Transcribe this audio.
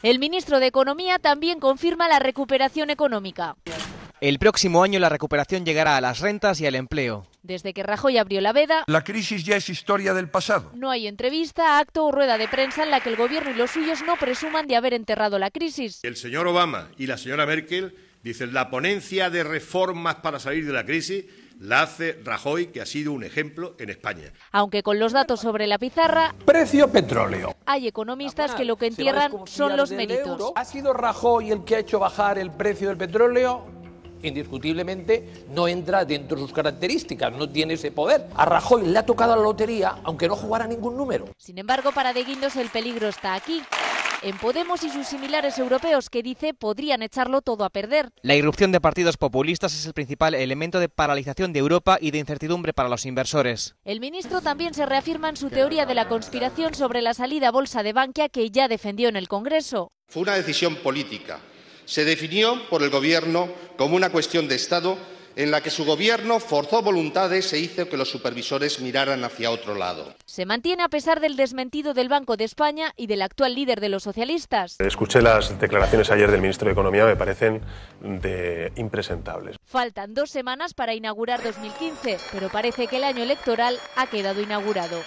El ministro de Economía también confirma la recuperación económica. El próximo año la recuperación llegará a las rentas y al empleo. Desde que Rajoy abrió la veda, la crisis ya es historia del pasado. No hay entrevista, acto o rueda de prensa en la que el gobierno y los suyos no presuman de haber enterrado la crisis. El señor Obama y la señora Merkel Dice, la ponencia de reformas para salir de la crisis la hace Rajoy, que ha sido un ejemplo en España. Aunque con los datos sobre la pizarra... Precio petróleo. Hay economistas que lo que ah, entierran son los méritos. ¿Ha sido Rajoy el que ha hecho bajar el precio del petróleo? indiscutiblemente no entra dentro de sus características, no tiene ese poder. A Rajoy le ha tocado la lotería, aunque no jugara ningún número. Sin embargo, para De Guindos el peligro está aquí en Podemos y sus similares europeos que dice podrían echarlo todo a perder. La irrupción de partidos populistas es el principal elemento de paralización de Europa y de incertidumbre para los inversores. El ministro también se reafirma en su teoría de la conspiración sobre la salida a bolsa de Bankia que ya defendió en el Congreso. Fue una decisión política. Se definió por el Gobierno como una cuestión de Estado en la que su gobierno forzó voluntades e hizo que los supervisores miraran hacia otro lado. Se mantiene a pesar del desmentido del Banco de España y del actual líder de los socialistas. Escuché las declaraciones ayer del ministro de Economía, me parecen de impresentables. Faltan dos semanas para inaugurar 2015, pero parece que el año electoral ha quedado inaugurado.